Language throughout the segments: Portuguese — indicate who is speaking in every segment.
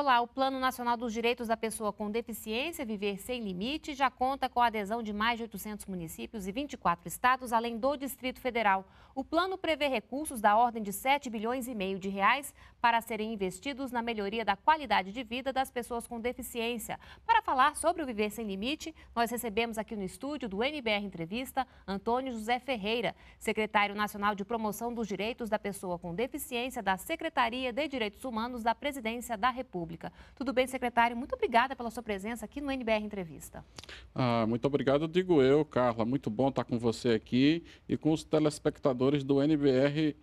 Speaker 1: Olá, o Plano Nacional dos Direitos da Pessoa com Deficiência Viver Sem Limite já conta com a adesão de mais de 800 municípios e 24 estados, além do Distrito Federal. O plano prevê recursos da ordem de 7 bilhões e meio de reais para serem investidos na melhoria da qualidade de vida das pessoas com deficiência. Para falar sobre o Viver Sem Limite, nós recebemos aqui no estúdio do NBR Entrevista Antônio José Ferreira, secretário nacional de Promoção dos Direitos da Pessoa com Deficiência da Secretaria de Direitos Humanos da Presidência da República. Pública. Tudo bem, secretário? Muito obrigada pela sua presença aqui no NBR Entrevista.
Speaker 2: Ah, muito obrigado, digo eu, Carla. Muito bom estar com você aqui e com os telespectadores do NBR é,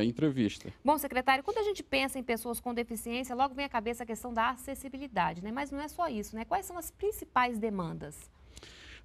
Speaker 2: eh, entrevista.
Speaker 1: Bom, secretário, quando a gente pensa em pessoas com deficiência, logo vem à cabeça a questão da acessibilidade, né? Mas não é só isso, né? Quais são as principais demandas?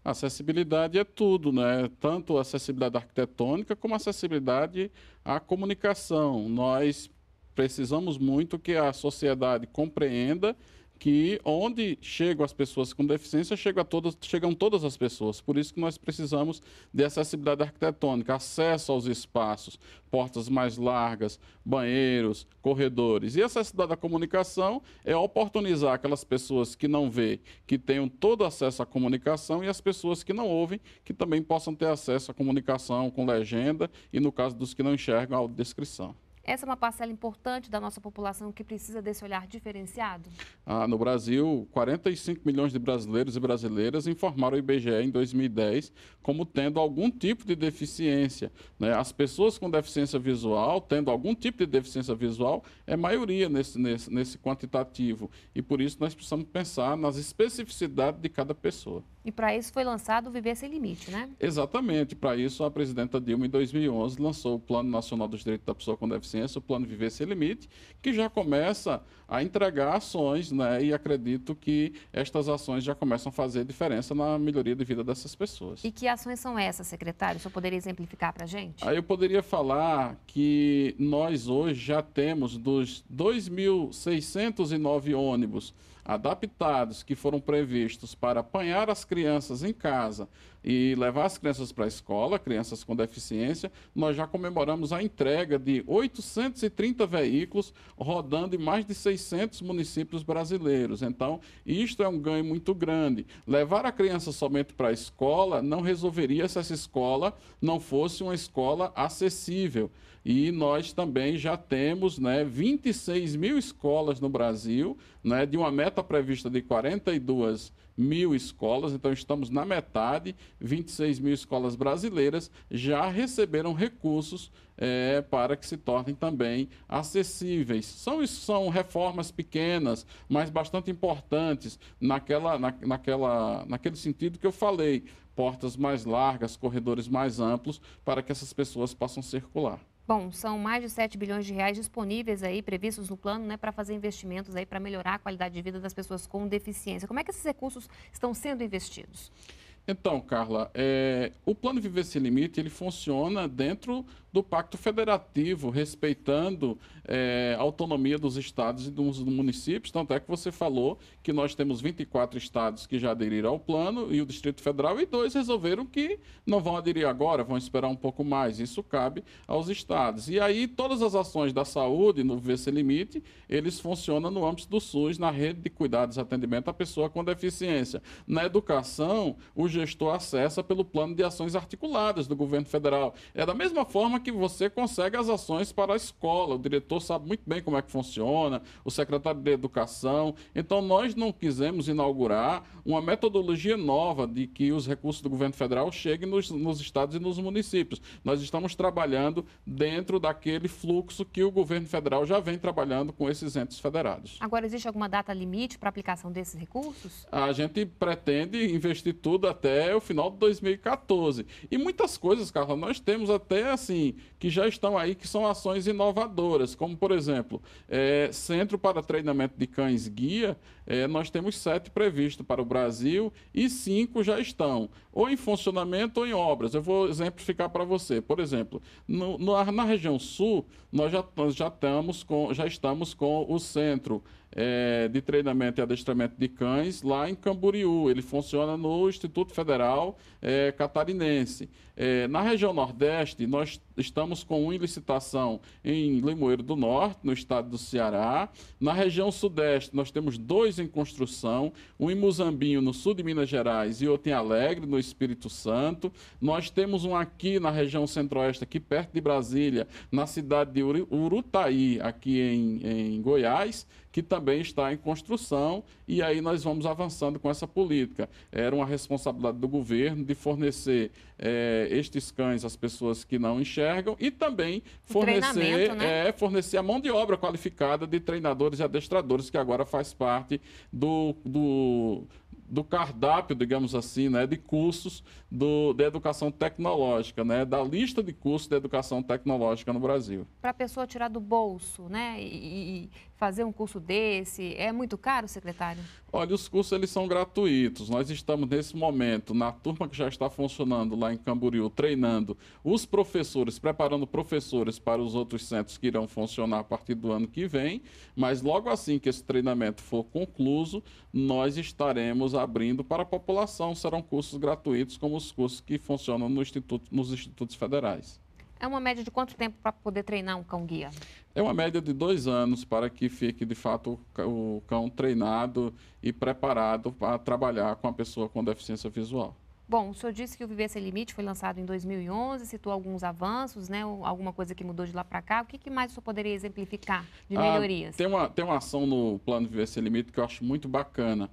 Speaker 2: Acessibilidade é tudo, né? Tanto acessibilidade arquitetônica como acessibilidade à comunicação. Nós precisamos muito que a sociedade compreenda que onde chegam as pessoas com deficiência, chegam todas, chegam todas as pessoas. Por isso que nós precisamos de acessibilidade arquitetônica, acesso aos espaços, portas mais largas, banheiros, corredores. E acessibilidade à comunicação é oportunizar aquelas pessoas que não vê, que tenham todo acesso à comunicação e as pessoas que não ouvem, que também possam ter acesso à comunicação com legenda e, no caso dos que não enxergam, a audiodescrição.
Speaker 1: Essa é uma parcela importante da nossa população que precisa desse olhar diferenciado?
Speaker 2: Ah, no Brasil, 45 milhões de brasileiros e brasileiras informaram o IBGE em 2010 como tendo algum tipo de deficiência. Né? As pessoas com deficiência visual, tendo algum tipo de deficiência visual, é maioria nesse, nesse, nesse quantitativo. E por isso nós precisamos pensar nas especificidades de cada pessoa.
Speaker 1: E para isso foi lançado o Viver Sem Limite, né?
Speaker 2: Exatamente. Para isso, a presidenta Dilma, em 2011, lançou o Plano Nacional dos Direitos da Pessoa com Deficiência, o Plano Viver Sem Limite, que já começa a entregar ações, né? E acredito que estas ações já começam a fazer diferença na melhoria de vida dessas pessoas.
Speaker 1: E que ações são essas, secretário? O senhor poderia exemplificar para a gente?
Speaker 2: Aí eu poderia falar que nós hoje já temos dos 2.609 ônibus adaptados que foram previstos para apanhar as crianças em casa e levar as crianças para a escola, crianças com deficiência, nós já comemoramos a entrega de 830 veículos rodando em mais de 600 municípios brasileiros. Então, isto é um ganho muito grande. Levar a criança somente para a escola não resolveria se essa escola não fosse uma escola acessível. E nós também já temos né, 26 mil escolas no Brasil, né, de uma meta prevista de 42 mil escolas, então estamos na metade, 26 mil escolas brasileiras já receberam recursos é, para que se tornem também acessíveis. São, são reformas pequenas, mas bastante importantes naquela, na, naquela, naquele sentido que eu falei, portas mais largas, corredores mais amplos, para que essas pessoas possam circular.
Speaker 1: Bom, são mais de 7 bilhões de reais disponíveis aí, previstos no plano, né, para fazer investimentos aí para melhorar a qualidade de vida das pessoas com deficiência. Como é que esses recursos estão sendo investidos?
Speaker 2: Então, Carla, é, o Plano Viver Sem Limite, ele funciona dentro do Pacto Federativo, respeitando é, a autonomia dos estados e dos municípios. Tanto é que você falou que nós temos 24 estados que já aderiram ao plano e o Distrito Federal, e dois resolveram que não vão aderir agora, vão esperar um pouco mais. Isso cabe aos estados. E aí, todas as ações da saúde no Viver Limite, eles funcionam no âmbito do SUS, na rede de cuidados e atendimento à pessoa com deficiência. Na educação, o gestor acessa pelo plano de ações articuladas do governo federal. É da mesma forma que você consegue as ações para a escola. O diretor sabe muito bem como é que funciona, o secretário de Educação. Então, nós não quisemos inaugurar uma metodologia nova de que os recursos do governo federal cheguem nos, nos estados e nos municípios. Nós estamos trabalhando dentro daquele fluxo que o governo federal já vem trabalhando com esses entes federados.
Speaker 1: Agora, existe alguma data limite para aplicação desses recursos?
Speaker 2: A gente pretende investir tudo até o final de 2014. E muitas coisas, Carla, nós temos até assim que já estão aí, que são ações inovadoras, como, por exemplo, é, Centro para Treinamento de Cães Guia, é, nós temos sete previstos para o Brasil e cinco já estão, ou em funcionamento ou em obras. Eu vou exemplificar para você. Por exemplo, no, no, na região sul, nós já, nós já, estamos com, já estamos com o Centro é, de treinamento e adestramento de cães lá em Camboriú. Ele funciona no Instituto Federal é, Catarinense. É, na região Nordeste, nós estamos com uma licitação em Limoeiro do Norte, no estado do Ceará. Na região Sudeste, nós temos dois em construção: um em Muzambinho, no sul de Minas Gerais, e outro em Alegre, no Espírito Santo. Nós temos um aqui na região Centro-Oeste, aqui perto de Brasília, na cidade de Urutaí, aqui em, em Goiás que também está em construção, e aí nós vamos avançando com essa política. Era uma responsabilidade do governo de fornecer é, estes cães às pessoas que não enxergam e também fornecer, né? é, fornecer a mão de obra qualificada de treinadores e adestradores, que agora faz parte do, do do cardápio, digamos assim, né, de cursos do, de educação tecnológica, né, da lista de cursos de educação tecnológica no Brasil.
Speaker 1: Para a pessoa tirar do bolso, né, e, fazer um curso desse? É muito caro, secretário?
Speaker 2: Olha, os cursos eles são gratuitos. Nós estamos nesse momento na turma que já está funcionando lá em Camboriú, treinando os professores, preparando professores para os outros centros que irão funcionar a partir do ano que vem. Mas logo assim que esse treinamento for concluído, nós estaremos abrindo para a população. Serão cursos gratuitos, como os cursos que funcionam no instituto, nos institutos federais.
Speaker 1: É uma média de quanto tempo para poder treinar um cão-guia?
Speaker 2: É uma média de dois anos para que fique, de fato, o cão treinado e preparado para trabalhar com a pessoa com deficiência visual.
Speaker 1: Bom, o senhor disse que o Viver Sem Limite foi lançado em 2011, citou alguns avanços, né? alguma coisa que mudou de lá para cá. O que, que, mais o senhor poderia exemplificar de ah, melhorias? Ah,
Speaker 2: tem, uma, tem uma ação no plano Viver Sem Limite que eu acho muito bacana.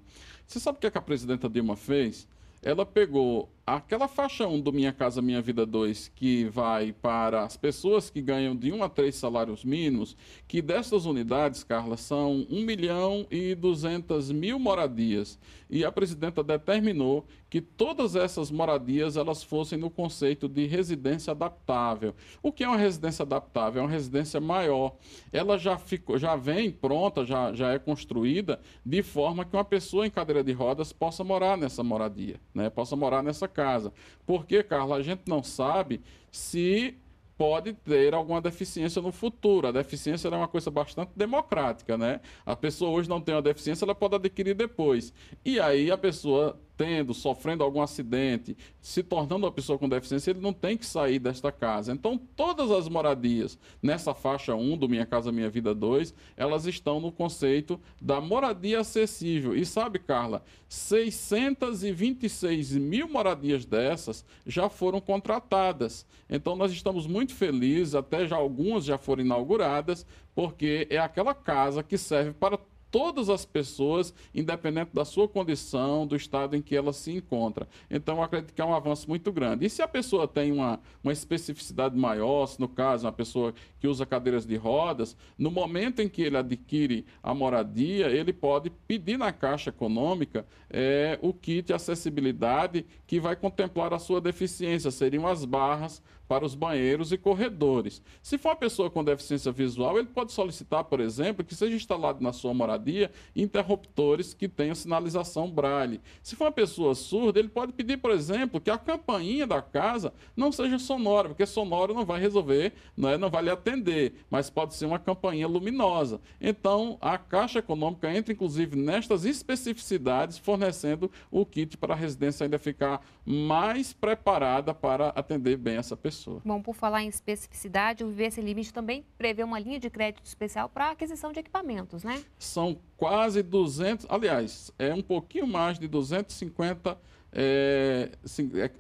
Speaker 2: Você sabe o que, é que a presidenta Dilma fez? Ela pegou aquela faixa 1 do Minha Casa Minha Vida 2, que vai para as pessoas que ganham de 1 a 3 salários mínimos, que dessas unidades, Carla, são 1 milhão e 200 mil moradias. E a presidenta determinou que todas essas moradias elas fossem no conceito de residência adaptável. O que é uma residência adaptável? É uma residência maior. Ela já, ficou, já vem pronta, já, já é construída, de forma que uma pessoa em cadeira de rodas possa morar nessa moradia, né? possa morar nessa casa casa. Porque, Carlos, a gente não sabe se pode ter alguma deficiência no futuro. A deficiência é uma coisa bastante democrática, né? A pessoa hoje não tem uma deficiência, ela pode adquirir depois. E aí a pessoa tendo, sofrendo algum acidente, se tornando uma pessoa com deficiência, ele não tem que sair desta casa. Então, todas as moradias nessa faixa 1 do Minha Casa Minha Vida 2, elas estão no conceito da moradia acessível. E sabe, Carla, 626 mil moradias dessas já foram contratadas. Então, nós estamos muito felizes, até já algumas já foram inauguradas, porque é aquela casa que serve para todas as pessoas, independente da sua condição, do estado em que ela se encontra. Então, acredito que é um avanço muito grande. E se a pessoa tem uma, uma especificidade maior, se no caso, uma pessoa que usa cadeiras de rodas, no momento em que ele adquire a moradia, ele pode pedir na Caixa Econômica é, o kit de acessibilidade que vai contemplar a sua deficiência, seriam as barras para os banheiros e corredores. Se for uma pessoa com deficiência visual, ele pode solicitar, por exemplo, que seja instalado na sua moradia interruptores que tenham sinalização braille. Se for uma pessoa surda, ele pode pedir, por exemplo, que a campainha da casa não seja sonora, porque sonora não vai resolver, né, não vai lhe atender, mas pode ser uma campainha luminosa. Então, a Caixa Econômica entra, inclusive, nestas especificidades, fornecendo o kit para a residência ainda ficar mais preparada para atender bem essa pessoa pessoa.
Speaker 1: Bom, por falar em especificidade, o Viver Sem Limite também prevê uma linha de crédito especial para aquisição de equipamentos, né?
Speaker 2: São quase 200, aliás, é um pouquinho mais de 250 é,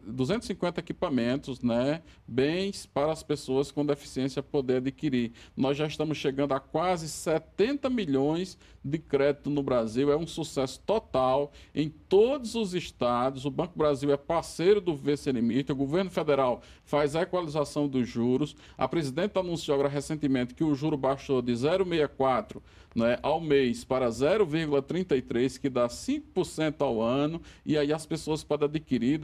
Speaker 2: 250 é, equipamentos, né, bens para as pessoas com deficiência poder adquirir. Nós já estamos chegando a quase 70 milhões de crédito no Brasil, é um sucesso total em todos os estados. O Banco Brasil é parceiro do VC Limite, o governo federal faz a equalização dos juros. A presidenta anunciou agora recentemente que o juro baixou de 0,64 né, ao mês para 0,33, que dá 5% ao ano, e aí as pessoas pessoas podem adquirir,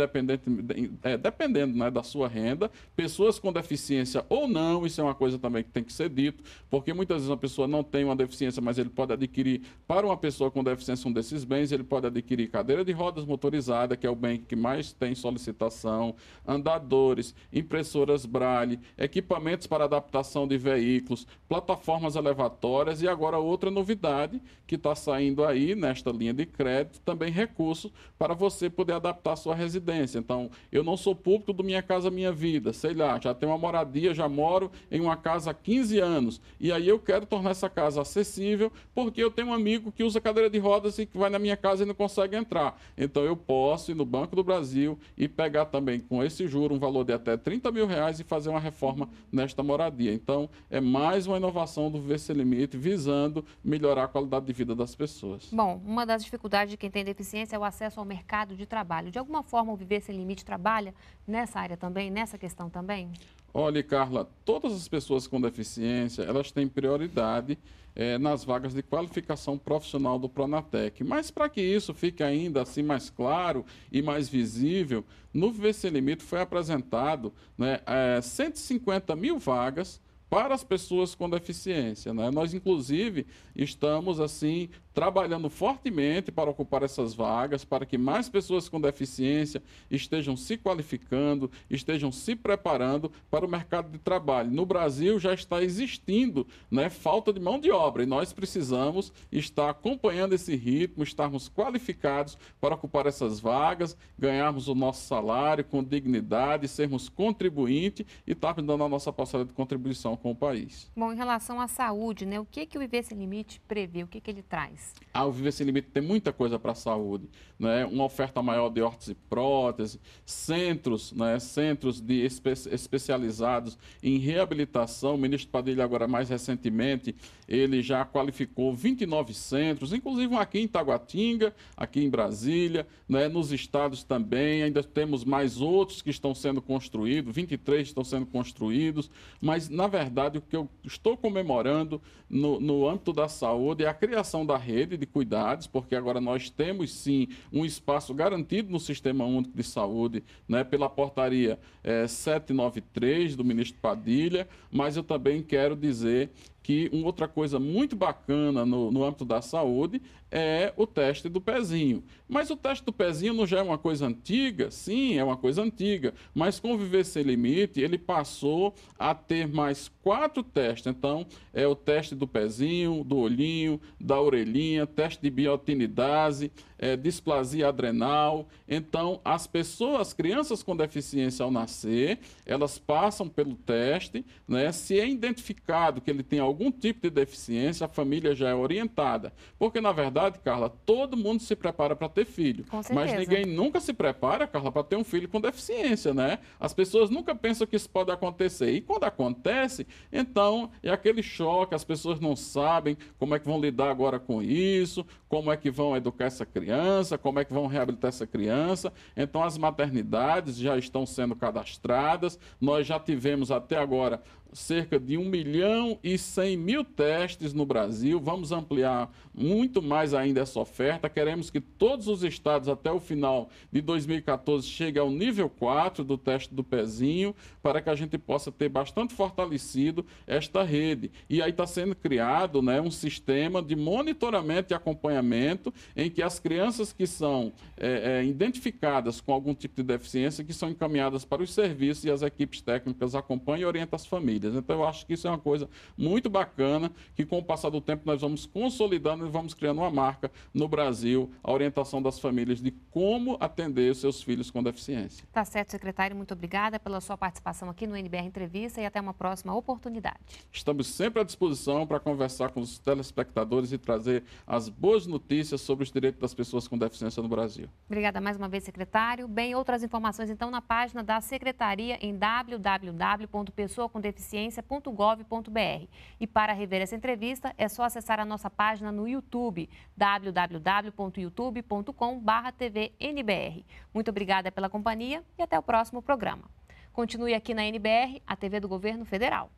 Speaker 2: é, dependendo né, da sua renda, pessoas com deficiência ou não, isso é uma coisa também que tem que ser dito, porque muitas vezes uma pessoa não tem uma deficiência, mas ele pode adquirir, para uma pessoa com deficiência, um desses bens, ele pode adquirir cadeira de rodas motorizada, que é o bem que mais tem solicitação, andadores, impressoras braille, equipamentos para adaptação de veículos, plataformas elevatórias e agora outra novidade que está saindo aí nesta linha de crédito, também recursos para você poder adaptar adaptar sua residência. Então, eu não sou público do Minha Casa Minha Vida, sei lá, já tenho uma moradia, já moro em uma casa há 15 anos, e aí eu quero tornar essa casa acessível, porque eu tenho um amigo que usa cadeira de rodas e que vai na minha casa e não consegue entrar. Então, eu posso ir no Banco do Brasil e pegar também com esse juro um valor de até 30 mil reais e fazer uma reforma nesta moradia. Então, é mais uma inovação do Viver Limite, visando melhorar a qualidade de vida das pessoas.
Speaker 1: Bom, uma das dificuldades de quem tem deficiência é o acesso ao mercado de trabalho trabalho. De alguma forma, o Viver Sem Limite trabalha nessa área também, nessa questão também?
Speaker 2: Olha, Carla, todas as pessoas com deficiência, elas têm prioridade é, nas vagas de qualificação profissional do Pronatec. Mas para que isso fique ainda assim mais claro e mais visível, no Viver Sem Limite foi apresentado né, é, eh, 150 mil vagas para as pessoas com deficiência. Né? Nós, inclusive, estamos assim trabalhando fortemente para ocupar essas vagas, para que mais pessoas com deficiência estejam se qualificando, estejam se preparando para o mercado de trabalho. No Brasil já está existindo né, falta de mão de obra e nós precisamos estar acompanhando esse ritmo, estarmos qualificados para ocupar essas vagas, ganharmos o nosso salário com dignidade, sermos contribuinte e estarmos dando a nossa parcela de contribuição com o país.
Speaker 1: Bom, em relação à saúde, né, o que, que o Sem Limite prevê, o que, que ele traz?
Speaker 2: Ao ah, Viver Sem Limite tem muita coisa para a saúde, né? uma oferta maior de órtese e prótese, centros, né? centros de espe especializados em reabilitação. O ministro Padilha, agora mais recentemente, ele já qualificou 29 centros, inclusive um aqui em Taguatinga, aqui em Brasília, né? nos estados também. Ainda temos mais outros que estão sendo construídos, 23 estão sendo construídos, mas, na verdade, o que eu estou comemorando no, no âmbito da saúde é a criação da rede rede de cuidados, porque agora nós temos sim um espaço garantido no Sistema Único de Saúde, né, pela portaria é, eh, 793 do ministro Padilha, mas eu também quero dizer que uma outra coisa muito bacana no, no âmbito da saúde é o teste do pezinho. Mas o teste do pezinho não já é uma coisa antiga? Sim, é uma coisa antiga. Mas com Viver Sem Limite, ele passou a ter mais quatro testes. Então, é o teste do pezinho, do olhinho, da orelhinha, teste de biotinidase, é, displasia adrenal. Então, as pessoas, crianças com deficiência ao nascer, elas passam pelo teste. Né? Se é identificado que ele tem algum tipo de deficiência, a família já é orientada. Porque, na verdade, verdade, Carla, todo mundo se prepara para ter filho. Com certeza. Mas ninguém nunca se prepara, Carla, para ter um filho com deficiência, né? As pessoas nunca pensam que isso pode acontecer. E quando acontece, então é aquele choque, as pessoas não sabem como é que vão lidar agora com isso, como é que vão educar essa criança, como é que vão reabilitar essa criança. Então as maternidades já estão sendo cadastradas. Nós já tivemos até agora cerca de 1 milhão e 100 mil testes no Brasil. Vamos ampliar muito mais ainda essa oferta. Queremos que todos os estados, até o final de 2014, cheguem ao nível 4 do teste do pezinho, para que a gente possa ter bastante fortalecido esta rede. E aí está sendo criado né, um sistema de monitoramento e acompanhamento, em que as crianças que são é, é, identificadas com algum tipo de deficiência, que são encaminhadas para os serviços e as equipes técnicas acompanham e orientam as famílias. Então, eu acho que isso é uma coisa muito bacana, que com o passar do tempo nós vamos consolidando e vamos criando uma marca no Brasil, a orientação das famílias de como atender os seus filhos com deficiência.
Speaker 1: Tá certo, secretário. Muito obrigada pela sua participação aqui no NBR Entrevista e até uma próxima oportunidade.
Speaker 2: Estamos sempre à disposição para conversar com os telespectadores e trazer as boas notícias sobre os direitos das pessoas com deficiência no Brasil.
Speaker 1: Obrigada mais uma vez, secretário. Bem, outras informações então na página da Secretaria em www.pessoacomdeficiência ciência.gov.br. E para rever essa entrevista, é só acessar a nossa página no YouTube, www.youtube.com/tvnbr. Muito obrigada pela companhia e até o próximo programa. Continue aqui na NBR, a TV do Governo Federal.